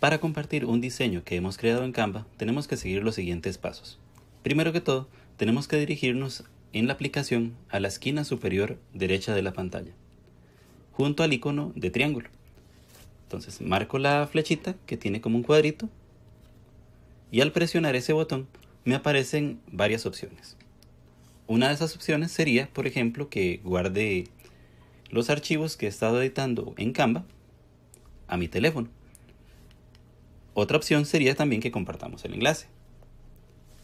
Para compartir un diseño que hemos creado en Canva, tenemos que seguir los siguientes pasos. Primero que todo, tenemos que dirigirnos en la aplicación a la esquina superior derecha de la pantalla, junto al icono de triángulo. Entonces marco la flechita que tiene como un cuadrito y al presionar ese botón me aparecen varias opciones. Una de esas opciones sería, por ejemplo, que guarde los archivos que he estado editando en Canva a mi teléfono. Otra opción sería también que compartamos el enlace.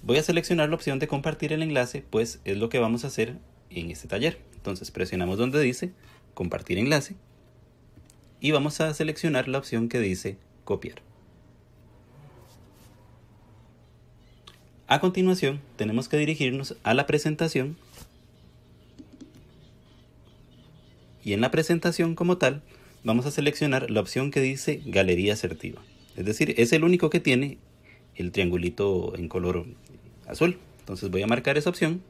Voy a seleccionar la opción de compartir el enlace, pues es lo que vamos a hacer en este taller. Entonces presionamos donde dice compartir enlace y vamos a seleccionar la opción que dice copiar. A continuación, tenemos que dirigirnos a la presentación y en la presentación como tal, vamos a seleccionar la opción que dice Galería Asertiva. Es decir, es el único que tiene el triangulito en color azul. Entonces voy a marcar esa opción.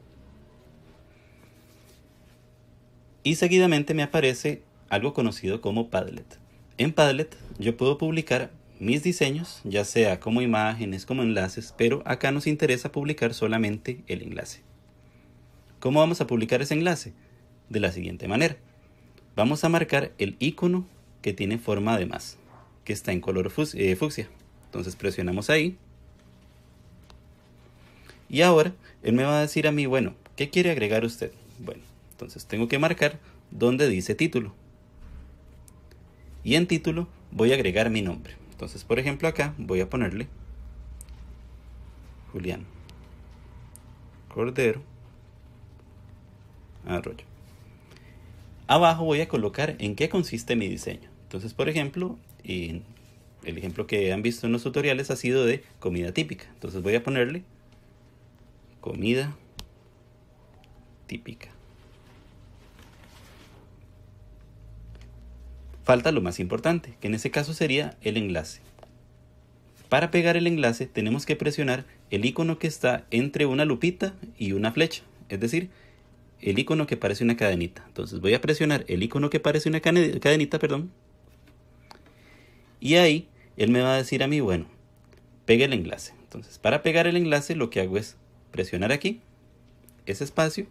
Y seguidamente me aparece algo conocido como Padlet. En Padlet yo puedo publicar mis diseños, ya sea como imágenes, como enlaces, pero acá nos interesa publicar solamente el enlace. ¿Cómo vamos a publicar ese enlace? De la siguiente manera. Vamos a marcar el icono que tiene forma de más que está en color eh, fucsia. Entonces presionamos ahí. Y ahora él me va a decir a mí, bueno, ¿qué quiere agregar usted? Bueno, entonces tengo que marcar donde dice título. Y en título voy a agregar mi nombre. Entonces, por ejemplo, acá voy a ponerle Julián Cordero Arroyo. Abajo voy a colocar en qué consiste mi diseño. Entonces, por ejemplo, el ejemplo que han visto en los tutoriales ha sido de comida típica. Entonces voy a ponerle comida típica. Falta lo más importante, que en ese caso sería el enlace. Para pegar el enlace tenemos que presionar el icono que está entre una lupita y una flecha, es decir, el icono que parece una cadenita. Entonces voy a presionar el icono que parece una cadenita, perdón, y ahí él me va a decir a mí, bueno, pegue el enlace. Entonces, para pegar el enlace lo que hago es presionar aquí, ese espacio,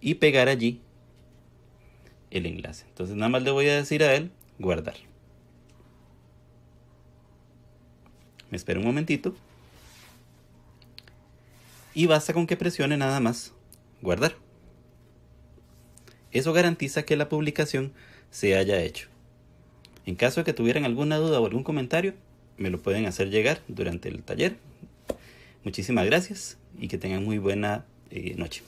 y pegar allí el enlace. Entonces, nada más le voy a decir a él, guardar. Me espero un momentito. Y basta con que presione nada más guardar. Eso garantiza que la publicación se haya hecho. En caso de que tuvieran alguna duda o algún comentario, me lo pueden hacer llegar durante el taller. Muchísimas gracias y que tengan muy buena eh, noche.